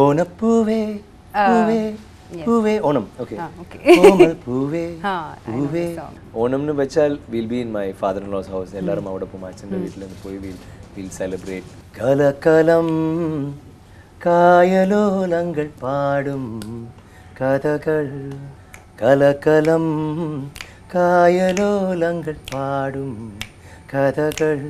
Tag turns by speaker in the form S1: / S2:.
S1: ഓണപ്പൂവേ
S2: പൂവേ പൂവേ ഓണം ഓക്കെ
S1: ഓണം എന്ന് വെച്ചാൽ will be in my father in law's house എല്ലാവരും അവിടെ പോകും അച്ഛൻ്റെ വീട്ടിൽ നിന്ന് പോയി വിൽ വിൽ സെലിബ്രേറ്റ്
S3: കലകലം കായലോലങ്ങൾ പാടും കഥകൾ കലകലം കായലോലങ്ങൾ പാടും കഥകൾ